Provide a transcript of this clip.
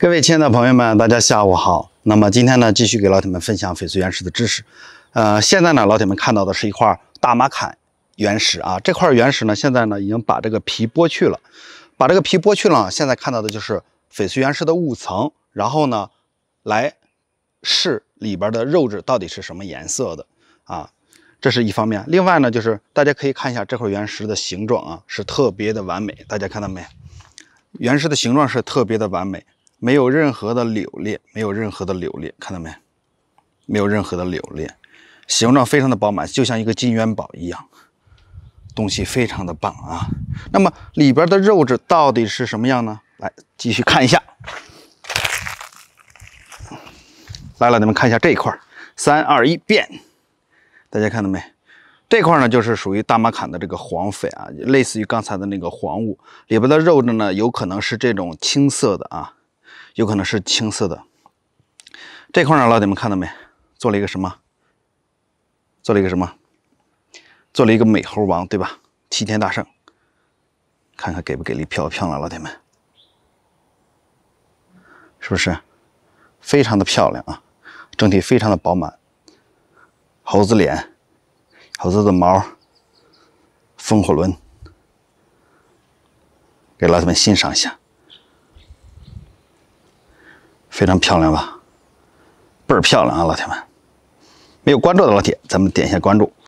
各位亲爱的朋友们，大家下午好。那么今天呢，继续给老铁们分享翡翠原石的知识。呃，现在呢，老铁们看到的是一块大马坎原石啊。这块原石呢，现在呢已经把这个皮剥去了，把这个皮剥去了，现在看到的就是翡翠原石的雾层。然后呢，来试里边的肉质到底是什么颜色的啊？这是一方面。另外呢，就是大家可以看一下这块原石的形状啊，是特别的完美。大家看到没？原石的形状是特别的完美。没有任何的柳裂，没有任何的柳裂，看到没？没有任何的柳裂，形状非常的饱满，就像一个金元宝一样，东西非常的棒啊！那么里边的肉质到底是什么样呢？来，继续看一下。来了，你们看一下这一块三二一变，大家看到没？这块呢就是属于大马坎的这个黄翡啊，类似于刚才的那个黄雾，里边的肉质呢有可能是这种青色的啊。有可能是青色的，这块呢，老铁们看到没？做了一个什么？做了一个什么？做了一个美猴王，对吧？齐天大圣，看看给不给力？漂不漂亮，老铁们？是不是非常的漂亮啊？整体非常的饱满，猴子脸，猴子的毛，风火轮，给老铁们欣赏一下。非常漂亮吧，倍儿漂亮啊，老铁们！没有关注的老铁，咱们点一下关注。